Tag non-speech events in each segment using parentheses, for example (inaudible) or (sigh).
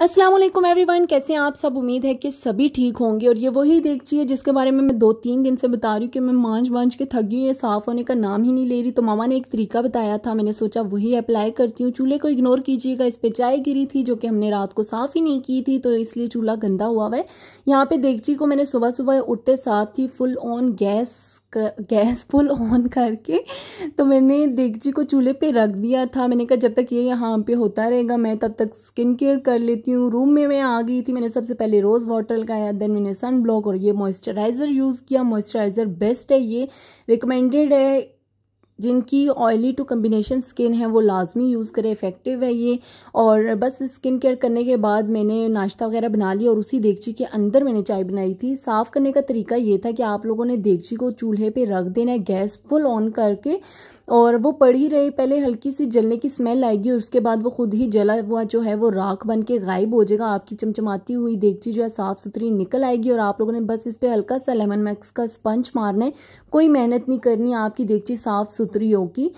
अस्सलाम वालेकुम एवरीवन कैसे हैं आप सब उम्मीद है कि सभी ठीक होंगे और ये वही देख है जिसके बारे में मैं दो तीन दिन से बता रही हूँ कि मैं मांझ मांझ के थक गई हूँ साफ़ होने का नाम ही नहीं ले रही तो मामा ने एक तरीका बताया था मैंने सोचा वही अप्लाई करती हूँ चूल्हे को इग्नोर कीजिएगा इस पर चाय गिरी थी जो कि हमने रात को साफ़ ही नहीं की थी तो इसलिए चूल्हा गंदा हुआ हुआ है यहाँ पर देखची को मैंने सुबह सुबह उठते साथ ही full on gas gas full on करके तो मैंने देखची को चूल्हे पर रख दिया था मैंने कहा जब तक ये यहाँ पर होता रहेगा मैं तब तक स्किन केयर कर लेती देती हूँ रूम में मैं आ गई थी मैंने सबसे पहले रोज़ वाटर लगाया देन मैंने सन ब्लॉक और ये मॉइस्चराइज़र यूज़ किया मॉइस्चराइज़र बेस्ट है ये रिकमेंडेड है जिनकी ऑयली टू कम्बिनेशन स्किन है वो लाजमी यूज़ करें इफ़ेक्टिव है ये और बस स्किन केयर करने के बाद मैंने नाश्ता वगैरह बना लिया और उसी देगची के अंदर मैंने चाय बनाई थी साफ़ करने का तरीका ये था कि आप लोगों ने देगची को चूल्हे पे रख देना है गैस फुल ऑन करके और वो पड़ ही रहे पहले हल्की सी जलने की स्मेल आएगी और उसके बाद वो खुद ही जला हुआ जो है वो राख बन के गायब हो जाएगा आपकी चमचमाती हुई देगची जो है साफ़ सुथरी निकल आएगी और आप लोगों ने बस इस पर हल्का सा लेमन मैक्स का स्पंज मारना है कोई मेहनत नहीं करनी आपकी देगची साफ़ सुथरी होगी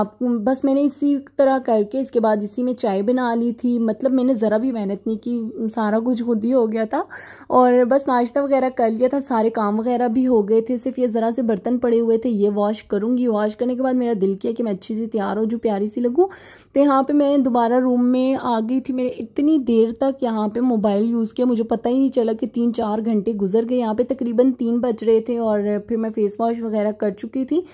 आप बस मैंने इसी तरह करके इसके बाद इसी में चाय बना ली थी मतलब मैंने ज़रा भी मेहनत नहीं की सारा कुछ खुद ही हो गया था और बस नाश्ता वगैरह कर लिया था सारे काम वगैरह भी हो गए थे सिर्फ ये ज़रा से बर्तन पड़े हुए थे ये वॉश करूँगी वॉश करने के बाद मेरा दिल किया कि मैं अच्छी सी तैयार हो जो प्यारी सी लगूँ तो यहाँ पर मैं दोबारा रूम में आ गई थी मेरे इतनी देर तक यहाँ पर मोबाइल यूज़ किया मुझे पता ही नहीं चला कि तीन चार घंटे गुजर गए यहाँ पर तकरीबन तीन बज रहे थे और फिर मैं फेस वॉश वगैरह कर चुकी थी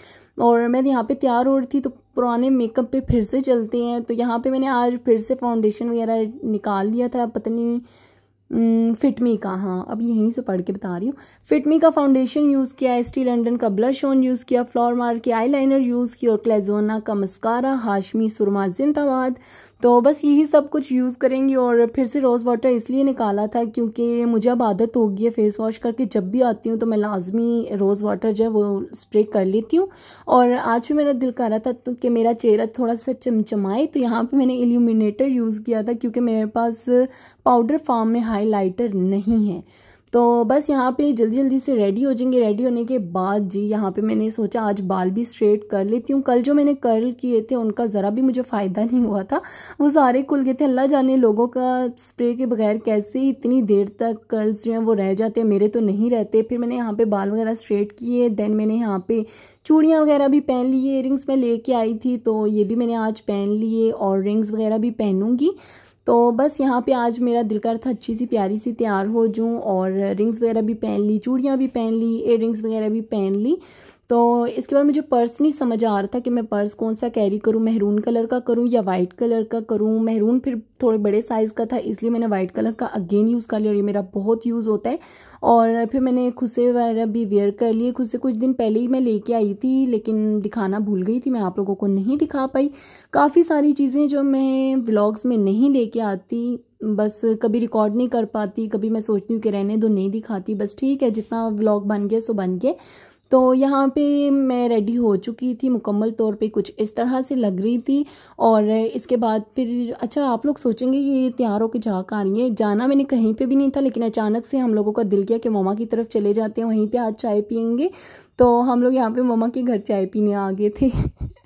और मैं यहाँ पे तैयार हो रही थी तो पुराने मेकअप पे फिर से चलते हैं तो यहाँ पे मैंने आज फिर से फाउंडेशन वगैरह निकाल लिया था पता नहीं फिटमी हम्म, का हाँ अब यहीं से पढ़ के बता रही हूँ फिटमी का फाउंडेशन यूज़ किया एस टी लंडन का ब्लश ऑन यूज़ किया फ्लोर मार्क के आई लाइनर यूज़ किया और क्लेजोना का मस्कारा हाशमी सुरमा जिंदाबाद तो बस यही सब कुछ यूज़ करेंगी और फिर से रोज़ वाटर इसलिए निकाला था क्योंकि मुझे अब आदत हो गई है फेस वॉश करके जब भी आती हूँ तो मैं लाजमी रोज़ वाटर जो है वो स्प्रे कर लेती हूँ और आज भी मेरा दिल कर रहा था तो कि मेरा चेहरा थोड़ा सा चमचमाए तो यहाँ पर मैंने इल्यूमिनेटर यूज़ किया था क्योंकि मेरे पास पाउडर फार्म में हाई नहीं है तो बस यहाँ पे जल्दी जल्दी से रेडी हो जाएंगे रेडी होने के बाद जी यहाँ पे मैंने सोचा आज बाल भी स्ट्रेट कर लेती हूँ कल जो मैंने कर्ल किए थे उनका ज़रा भी मुझे फ़ायदा नहीं हुआ था वो सारे खुल गए थे अल्लाह जाने लोगों का स्प्रे के बगैर कैसे इतनी देर तक कर्ल्स जो हैं वो रह जाते हैं मेरे तो नहीं रहते फिर मैंने यहाँ पर बाल वगैरह स्ट्रेट किए देन मैंने यहाँ पर चूड़ियाँ वगैरह भी पहन ली इयर मैं लेके आई थी तो ये भी मैंने आज पहन लिए और रिंग्स वगैरह भी पहनूंगी तो बस यहाँ पे आज मेरा दिल कर था अच्छी सी प्यारी सी तैयार हो जूँ और रिंग्स वगैरह भी पहन ली चूड़ियाँ भी पहन ली एयर वगैरह भी पहन ली तो इसके बाद मुझे पर्स नहीं समझ आ रहा था कि मैं पर्स कौन सा कैरी करूँ महरून कलर का करूँ या वाइट कलर का करूँ महरून फिर थोड़े बड़े साइज़ का था इसलिए मैंने वाइट कलर का अगेन यूज़ कर लिया और ये मेरा बहुत यूज़ होता है और फिर मैंने खुसे वगैरह भी वेयर कर लिए खुसे कुछ दिन पहले ही मैं लेके आई थी लेकिन दिखाना भूल गई थी मैं आप लोगों को नहीं दिखा पाई काफ़ी सारी चीज़ें जो मैं ब्लॉग्स में नहीं लेके आती बस कभी रिकॉर्ड नहीं कर पाती कभी मैं सोचती हूँ कि रहने दो नहीं दिखाती बस ठीक है जितना व्लॉग बन गया सो बन गया तो यहाँ पे मैं रेडी हो चुकी थी मुकम्मल तौर पे कुछ इस तरह से लग रही थी और इसके बाद फिर अच्छा आप लोग सोचेंगे कि ये तैयार होकर कर आ रही है जाना मैंने कहीं पे भी नहीं था लेकिन अचानक से हम लोगों का दिल किया कि मामा की तरफ चले जाते हैं वहीं पे आज चाय पियेंगे तो हम लोग यहाँ पे मामा के घर चाय पीने आ गए थे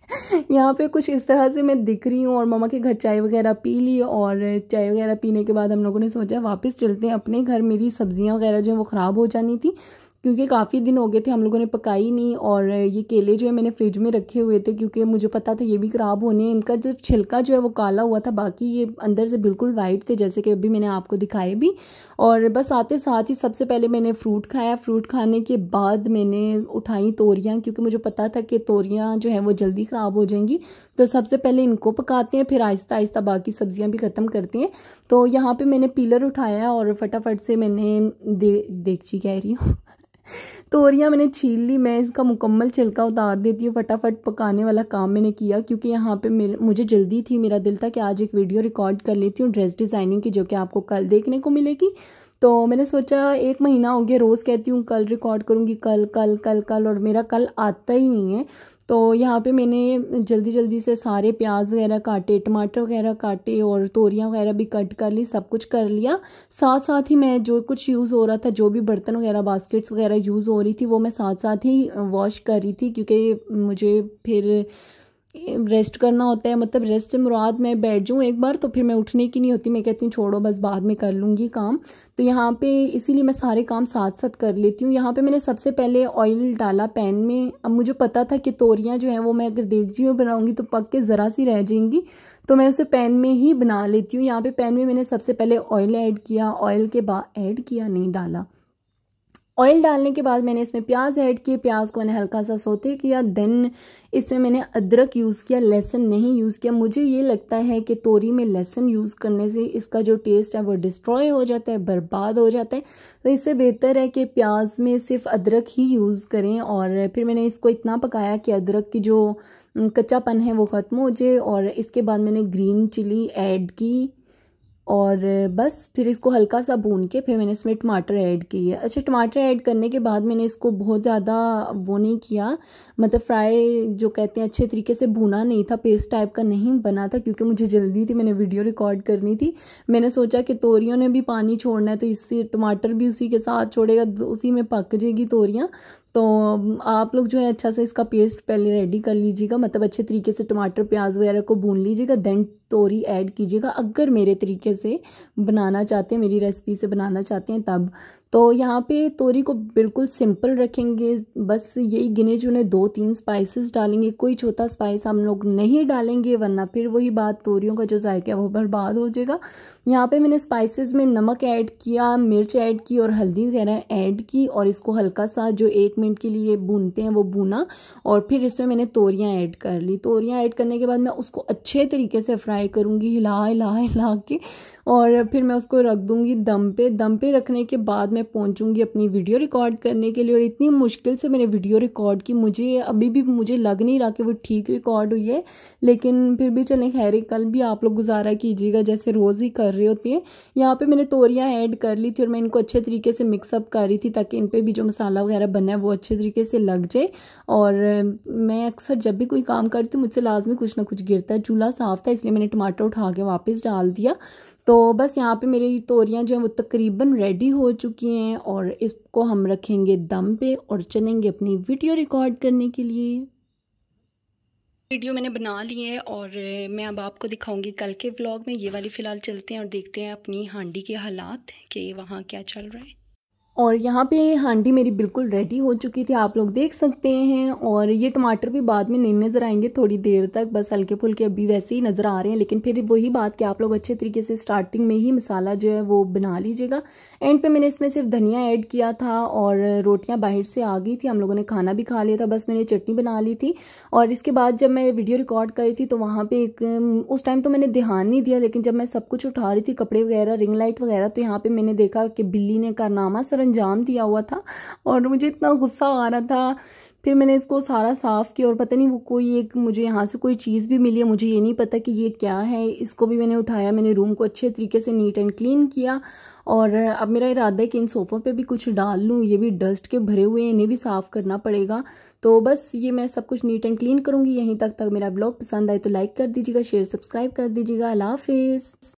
(laughs) यहाँ पे कुछ इस तरह से मैं दिख रही हूँ और मामा के घर चाय वगैरह पी ली और चाय वगैरह पीने के बाद हम लोगों ने सोचा वापस चलते हैं अपने घर मेरी सब्ज़ियाँ वगैरह जो है वो ख़राब हो जानी थी क्योंकि काफ़ी दिन हो गए थे हम लोगों ने पकाई नहीं और ये केले जो है मैंने फ्रिज में रखे हुए थे क्योंकि मुझे पता था ये भी ख़राब होने हैं इनका जब छिलका जो है वो काला हुआ था बाकी ये अंदर से बिल्कुल वाइट थे जैसे कि अभी मैंने आपको दिखाए भी और बस आते साथ ही सबसे पहले मैंने फ्रूट खाया फ्रूट खाने के बाद मैंने उठाई तोरियाँ क्योंकि मुझे पता था कि तोरियाँ जो है वो जल्दी ख़राब हो जाएंगी तो सबसे पहले इनको पकाते हैं फिर आहिस्ता आहिस्ता बाकी सब्ज़ियाँ भी ख़त्म करती हैं तो यहाँ पर मैंने पीलर उठाया और फटाफट से मैंने दे देख जी कह रही हूँ तोरियाँ मैंने छील ली मैं इसका मुकम्मल छिलका उतार देती हूँ फटाफट पकाने वाला काम मैंने किया क्योंकि यहाँ पे मेरे मुझे जल्दी थी मेरा दिल था कि आज एक वीडियो रिकॉर्ड कर लेती हूँ ड्रेस डिज़ाइनिंग की जो कि आपको कल देखने को मिलेगी तो मैंने सोचा एक महीना हो गया रोज़ कहती हूँ कल रिकॉर्ड करूँगी कल कल कल कल और मेरा कल आता ही नहीं है तो यहाँ पे मैंने जल्दी जल्दी से सारे प्याज वगैरह काटे टमाटर वगैरह काटे और तोरियाँ वगैरह भी कट कर ली सब कुछ कर लिया साथ साथ ही मैं जो कुछ यूज़ हो रहा था जो भी बर्तन वगैरह बास्केट्स वगैरह यूज़ हो रही थी वो मैं साथ साथ ही वॉश कर रही थी क्योंकि मुझे फिर रेस्ट करना होता है मतलब रेस्ट से मुराद मैं बैठ जाऊँ एक बार तो फिर मैं उठने की नहीं होती मैं कहती हूँ छोड़ो बस बाद में कर लूँगी काम तो यहाँ पे इसीलिए मैं सारे काम साथ साथ कर लेती हूँ यहाँ पे मैंने सबसे पहले ऑयल डाला पैन में अब मुझे पता था कि तोरियाँ जो हैं वो मैं अगर देख जी में बनाऊँगी तो पक के ज़रा सी रह जाएंगी तो मैं उसे पैन में ही बना लेती हूँ यहाँ पर पैन में मैंने सबसे पहले ऑयल ऐड किया ऑयल के बाद ऐड किया नहीं डाला ऑयल डालने के बाद मैंने इसमें प्याज ऐड किए प्याज को मैंने हल्का सा सोते किया देन इसमें मैंने अदरक यूज़ किया लहसुन नहीं यूज़ किया मुझे ये लगता है कि तोरी में लहसुन यूज़ करने से इसका जो टेस्ट है वो डिस्ट्रॉय हो जाता है बर्बाद हो जाता है तो इससे बेहतर है कि प्याज में सिर्फ अदरक ही यूज़ करें और फिर मैंने इसको इतना पकाया कि अदरक की जो कच्चापन है वो ख़त्म हो जाए और इसके बाद मैंने ग्रीन चिली ऐड की और बस फिर इसको हल्का सा भून के फिर मैंने इसमें टमाटर ऐड किए अच्छा टमाटर ऐड करने के बाद मैंने इसको बहुत ज़्यादा वो नहीं किया मतलब फ्राई जो कहते हैं अच्छे तरीके से भुना नहीं था पेस्ट टाइप का नहीं बना था क्योंकि मुझे जल्दी थी मैंने वीडियो रिकॉर्ड करनी थी मैंने सोचा कि तोरियों ने भी पानी छोड़ना है तो इससे टमाटर भी उसी के साथ छोड़ेगा उसी में पक जाएगी तोरियाँ तो आप लोग जो है अच्छा से इसका पेस्ट पहले रेडी कर लीजिएगा मतलब अच्छे तरीके से टमाटर प्याज वगैरह को भून लीजिएगा देन तोरी ऐड कीजिएगा अगर मेरे तरीके से बनाना चाहते हैं मेरी रेसिपी से बनाना चाहते हैं तब तो यहाँ पे तोरी को बिल्कुल सिंपल रखेंगे बस यही गिने चुने दो तीन स्पाइसेस डालेंगे कोई छोटा स्पाइस हम लोग नहीं डालेंगे वरना फिर वही बात तोरियों का जो जायका है वो बर्बाद हो जाएगा यहाँ पे मैंने स्पाइसेस में नमक ऐड किया मिर्च ऐड की और हल्दी वगैरह ऐड की और इसको हल्का सा जो एक मिनट के लिए भूनते हैं वो भूना और फिर इसमें मैंने तोरियाँ ऐड कर ली तोरियाँ ऐड करने के बाद मैं उसको अच्छे तरीके से फ्राई करूँगी हिला हिला हिला के और फिर मैं उसको रख दूँगी दम पे दम पे रखने के बाद मैं पहुंचूंगी अपनी वीडियो रिकॉर्ड करने के लिए और इतनी मुश्किल से मैंने वीडियो रिकॉर्ड की मुझे अभी भी मुझे लग नहीं रहा कि वो ठीक रिकॉर्ड हुई है लेकिन फिर भी चलें खैर कल भी आप लोग गुजारा कीजिएगा जैसे रोज़ ही कर रहे होते हैं यहाँ पर मैंने तोरियाँ ऐड कर ली थी और मैं इनको अच्छे तरीके से मिक्सअप कर रही थी ताकि इन पर भी जो मसाला वगैरह बना है वो अच्छे तरीके से लग जाए और मैं अक्सर जब भी कोई काम करती हूँ मुझसे लाजमी कुछ ना कुछ गिरता है चूल्हा साफ था इसलिए मैंने टमाटर उठा के वापस डाल दिया तो बस यहाँ पे मेरी तोरियाँ जो हैं वो तकरीबन रेडी हो चुकी हैं और इसको हम रखेंगे दम पे और चलेंगे अपनी वीडियो रिकॉर्ड करने के लिए वीडियो मैंने बना ली है और मैं अब आपको दिखाऊंगी कल के व्लॉग में ये वाली फ़िलहाल चलते हैं और देखते हैं अपनी हांडी के हालात कि वहाँ क्या चल रहा है और यहाँ पे हांडी मेरी बिल्कुल रेडी हो चुकी थी आप लोग देख सकते हैं और ये टमाटर भी बाद में नहीं नज़र आएंगे थोड़ी देर तक बस हल्के फुल्के अभी वैसे ही नज़र आ रहे हैं लेकिन फिर वही बात कि आप लोग अच्छे तरीके से स्टार्टिंग में ही मसाला जो है वो बना लीजिएगा एंड पे मैंने इसमें सिर्फ धनिया ऐड किया था और रोटियाँ बाहर से आ गई थी हम लोगों ने खाना भी खा लिया था बस मैंने चटनी बना ली थी और इसके बाद जब मैं वीडियो रिकॉर्ड करी थी तो वहाँ पर एक उस टाइम तो मैंने ध्यान नहीं दिया लेकिन जब मैं सब कुछ उठा रही थी कपड़े वगैरह रिंग लाइट वगैरह तो यहाँ पर मैंने देखा कि बिल्ली ने कारनामा सर अंजाम दिया हुआ था और मुझे इतना गुस्सा आ रहा था फिर मैंने इसको सारा साफ़ किया और पता नहीं वो कोई एक मुझे यहाँ से कोई चीज़ भी मिली है मुझे ये नहीं पता कि ये क्या है इसको भी मैंने उठाया मैंने रूम को अच्छे तरीके से नीट एंड क्लीन किया और अब मेरा इरादा है कि इन सोफ़ों पे भी कुछ डाल लूँ ये भी डस्ट के भरे हुए हैं इन्हें भी साफ़ करना पड़ेगा तो बस ये मैं सब कुछ नीट एंड क्लीन करूँगी यहीं तक तक मेरा ब्लॉग पसंद आए तो लाइक कर दीजिएगा शेयर सब्सक्राइब कर दीजिएगा अला